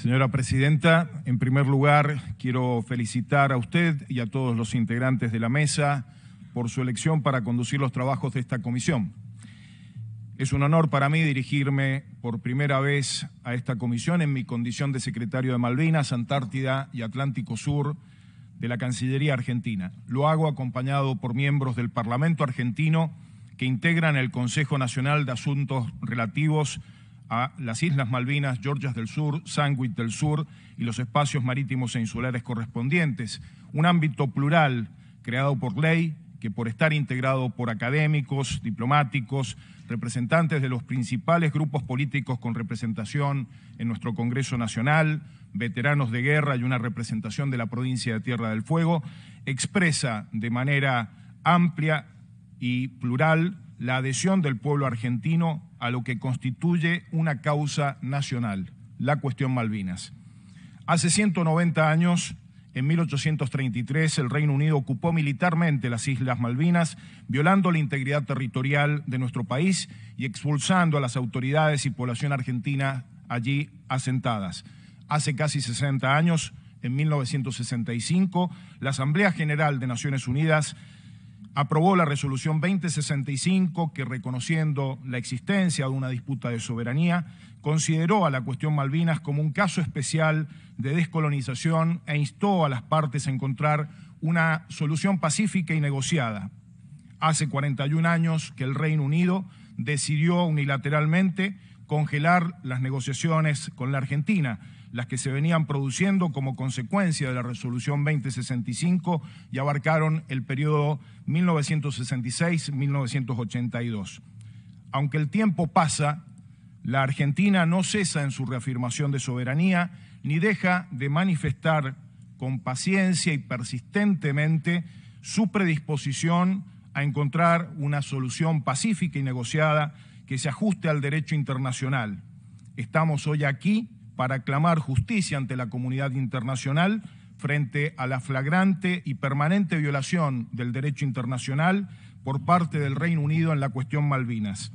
Señora Presidenta, en primer lugar quiero felicitar a usted y a todos los integrantes de la mesa por su elección para conducir los trabajos de esta comisión. Es un honor para mí dirigirme por primera vez a esta comisión en mi condición de secretario de Malvinas, Antártida y Atlántico Sur de la Cancillería Argentina. Lo hago acompañado por miembros del Parlamento argentino que integran el Consejo Nacional de Asuntos Relativos a las Islas Malvinas, Georgias del Sur, Sandwich del Sur y los espacios marítimos e insulares correspondientes. Un ámbito plural creado por ley que por estar integrado por académicos, diplomáticos, representantes de los principales grupos políticos con representación en nuestro Congreso Nacional, veteranos de guerra y una representación de la provincia de Tierra del Fuego, expresa de manera amplia y plural la adhesión del pueblo argentino a lo que constituye una causa nacional, la cuestión Malvinas. Hace 190 años, en 1833, el Reino Unido ocupó militarmente las Islas Malvinas, violando la integridad territorial de nuestro país y expulsando a las autoridades y población argentina allí asentadas. Hace casi 60 años, en 1965, la Asamblea General de Naciones Unidas aprobó la resolución 2065 que reconociendo la existencia de una disputa de soberanía, consideró a la cuestión Malvinas como un caso especial de descolonización e instó a las partes a encontrar una solución pacífica y negociada. Hace 41 años que el Reino Unido decidió unilateralmente congelar las negociaciones con la Argentina las que se venían produciendo como consecuencia de la resolución 2065 y abarcaron el periodo 1966-1982. Aunque el tiempo pasa, la Argentina no cesa en su reafirmación de soberanía ni deja de manifestar con paciencia y persistentemente su predisposición a encontrar una solución pacífica y negociada que se ajuste al derecho internacional. Estamos hoy aquí para clamar justicia ante la comunidad internacional frente a la flagrante y permanente violación del derecho internacional por parte del Reino Unido en la cuestión Malvinas.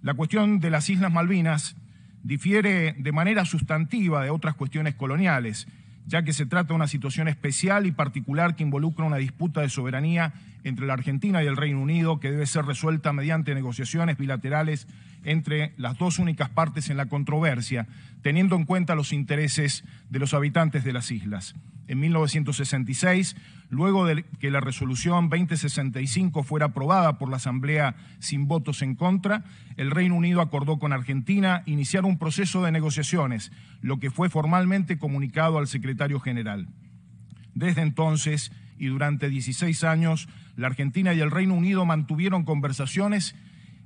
La cuestión de las Islas Malvinas difiere de manera sustantiva de otras cuestiones coloniales, ya que se trata de una situación especial y particular que involucra una disputa de soberanía entre la Argentina y el Reino Unido que debe ser resuelta mediante negociaciones bilaterales entre las dos únicas partes en la controversia, teniendo en cuenta los intereses de los habitantes de las islas. En 1966, luego de que la resolución 2065 fuera aprobada por la Asamblea sin votos en contra, el Reino Unido acordó con Argentina iniciar un proceso de negociaciones, lo que fue formalmente comunicado al secretario general. Desde entonces y durante 16 años, la Argentina y el Reino Unido mantuvieron conversaciones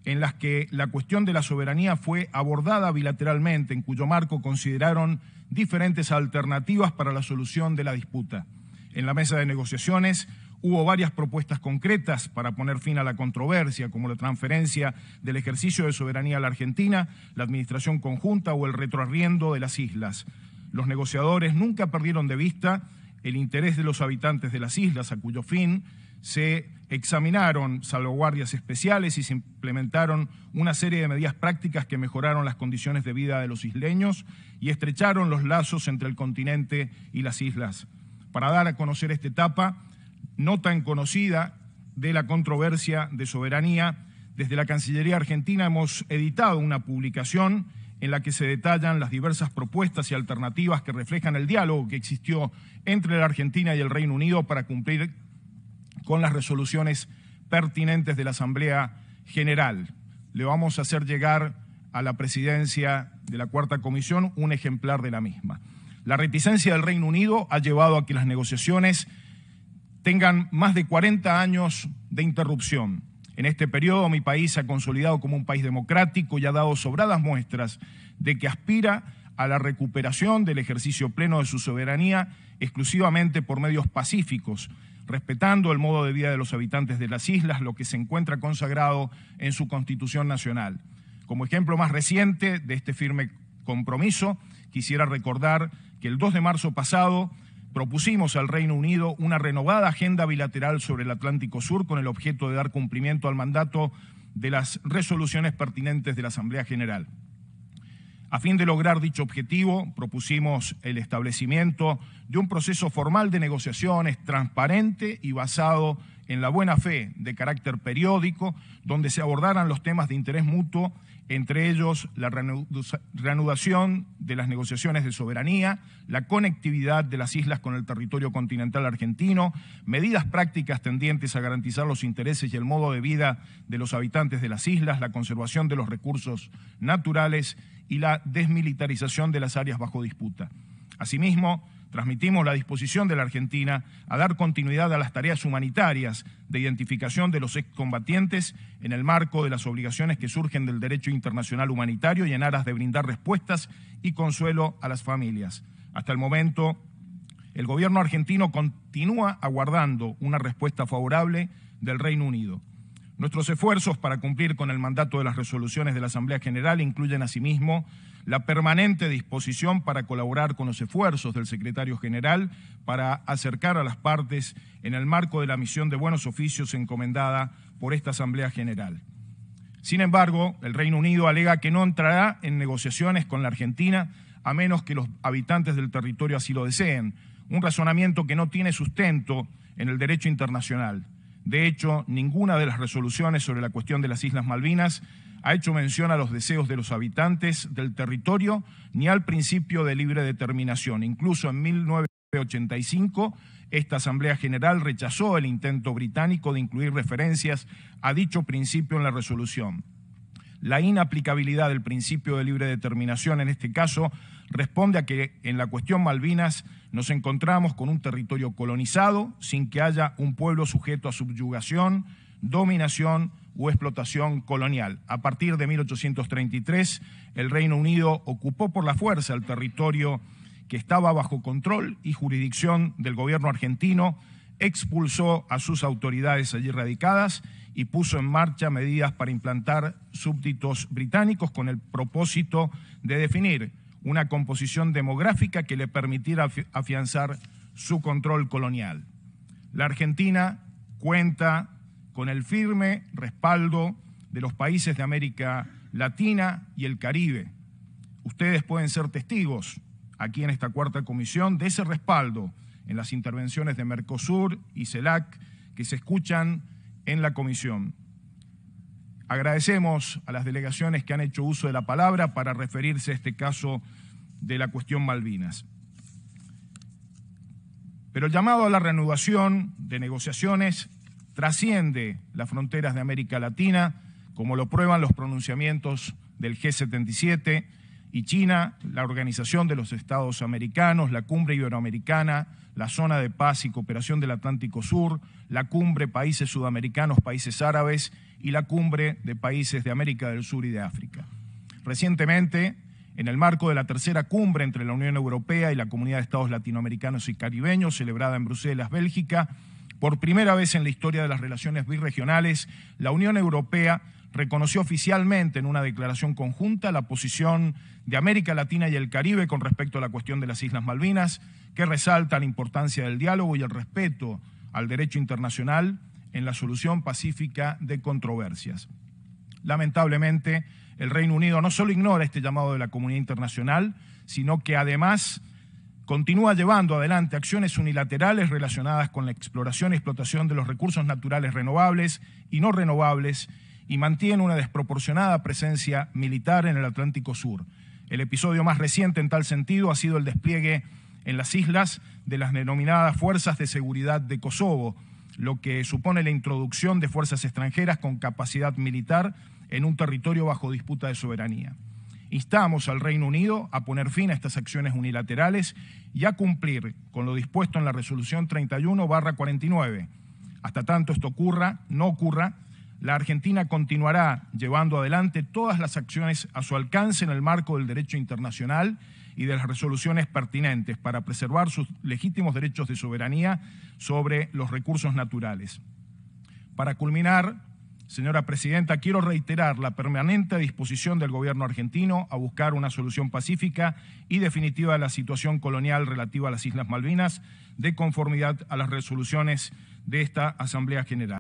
en las que la cuestión de la soberanía fue abordada bilateralmente, en cuyo marco consideraron diferentes alternativas para la solución de la disputa. En la mesa de negociaciones hubo varias propuestas concretas para poner fin a la controversia, como la transferencia del ejercicio de soberanía a la Argentina, la administración conjunta o el retroarriendo de las islas. Los negociadores nunca perdieron de vista el interés de los habitantes de las islas, a cuyo fin se examinaron salvaguardias especiales y se implementaron una serie de medidas prácticas que mejoraron las condiciones de vida de los isleños y estrecharon los lazos entre el continente y las islas. Para dar a conocer esta etapa, no tan conocida, de la controversia de soberanía, desde la Cancillería Argentina hemos editado una publicación en la que se detallan las diversas propuestas y alternativas que reflejan el diálogo que existió entre la Argentina y el Reino Unido para cumplir con las resoluciones pertinentes de la Asamblea General. Le vamos a hacer llegar a la presidencia de la Cuarta Comisión un ejemplar de la misma. La reticencia del Reino Unido ha llevado a que las negociaciones tengan más de 40 años de interrupción. En este periodo mi país se ha consolidado como un país democrático y ha dado sobradas muestras de que aspira a la recuperación del ejercicio pleno de su soberanía exclusivamente por medios pacíficos respetando el modo de vida de los habitantes de las islas, lo que se encuentra consagrado en su Constitución Nacional. Como ejemplo más reciente de este firme compromiso, quisiera recordar que el 2 de marzo pasado propusimos al Reino Unido una renovada agenda bilateral sobre el Atlántico Sur con el objeto de dar cumplimiento al mandato de las resoluciones pertinentes de la Asamblea General. A fin de lograr dicho objetivo, propusimos el establecimiento de un proceso formal de negociaciones transparente y basado en la buena fe de carácter periódico, donde se abordaran los temas de interés mutuo, entre ellos la reanudación de las negociaciones de soberanía, la conectividad de las islas con el territorio continental argentino, medidas prácticas tendientes a garantizar los intereses y el modo de vida de los habitantes de las islas, la conservación de los recursos naturales y la desmilitarización de las áreas bajo disputa. Asimismo, transmitimos la disposición de la Argentina a dar continuidad a las tareas humanitarias de identificación de los excombatientes en el marco de las obligaciones que surgen del derecho internacional humanitario y en aras de brindar respuestas y consuelo a las familias. Hasta el momento, el gobierno argentino continúa aguardando una respuesta favorable del Reino Unido. Nuestros esfuerzos para cumplir con el mandato de las resoluciones de la Asamblea General incluyen asimismo la permanente disposición para colaborar con los esfuerzos del secretario general para acercar a las partes en el marco de la misión de buenos oficios encomendada por esta Asamblea General. Sin embargo, el Reino Unido alega que no entrará en negociaciones con la Argentina a menos que los habitantes del territorio así lo deseen, un razonamiento que no tiene sustento en el derecho internacional. De hecho, ninguna de las resoluciones sobre la cuestión de las Islas Malvinas ha hecho mención a los deseos de los habitantes del territorio ni al principio de libre determinación. Incluso en 1985, esta Asamblea General rechazó el intento británico de incluir referencias a dicho principio en la resolución. La inaplicabilidad del principio de libre determinación en este caso responde a que en la cuestión Malvinas nos encontramos con un territorio colonizado sin que haya un pueblo sujeto a subyugación, dominación o explotación colonial. A partir de 1833, el Reino Unido ocupó por la fuerza el territorio que estaba bajo control y jurisdicción del gobierno argentino, expulsó a sus autoridades allí radicadas y puso en marcha medidas para implantar súbditos británicos con el propósito de definir una composición demográfica que le permitiera afianzar su control colonial. La Argentina cuenta con el firme respaldo de los países de América Latina y el Caribe. Ustedes pueden ser testigos aquí en esta cuarta comisión de ese respaldo en las intervenciones de Mercosur y CELAC que se escuchan en la comisión. Agradecemos a las delegaciones que han hecho uso de la palabra para referirse a este caso de la cuestión Malvinas. Pero el llamado a la reanudación de negociaciones trasciende las fronteras de América Latina, como lo prueban los pronunciamientos del G77, y China, la Organización de los Estados Americanos, la Cumbre Iberoamericana, la Zona de Paz y Cooperación del Atlántico Sur, la Cumbre Países Sudamericanos, Países Árabes y la Cumbre de Países de América del Sur y de África. Recientemente, en el marco de la tercera cumbre entre la Unión Europea y la Comunidad de Estados Latinoamericanos y Caribeños, celebrada en Bruselas, Bélgica, por primera vez en la historia de las relaciones birregionales, la Unión Europea reconoció oficialmente en una declaración conjunta la posición de América Latina y el Caribe con respecto a la cuestión de las Islas Malvinas, que resalta la importancia del diálogo y el respeto al derecho internacional en la solución pacífica de controversias. Lamentablemente, el Reino Unido no solo ignora este llamado de la comunidad internacional, sino que además continúa llevando adelante acciones unilaterales relacionadas con la exploración y explotación de los recursos naturales renovables y no renovables y mantiene una desproporcionada presencia militar en el Atlántico Sur. El episodio más reciente en tal sentido ha sido el despliegue en las islas de las denominadas Fuerzas de Seguridad de Kosovo, lo que supone la introducción de fuerzas extranjeras con capacidad militar en un territorio bajo disputa de soberanía. Instamos al Reino Unido a poner fin a estas acciones unilaterales y a cumplir con lo dispuesto en la resolución 31-49. Hasta tanto esto ocurra, no ocurra, la Argentina continuará llevando adelante todas las acciones a su alcance en el marco del derecho internacional y de las resoluciones pertinentes para preservar sus legítimos derechos de soberanía sobre los recursos naturales. Para culminar, Señora Presidenta, quiero reiterar la permanente disposición del gobierno argentino a buscar una solución pacífica y definitiva de la situación colonial relativa a las Islas Malvinas, de conformidad a las resoluciones de esta Asamblea General.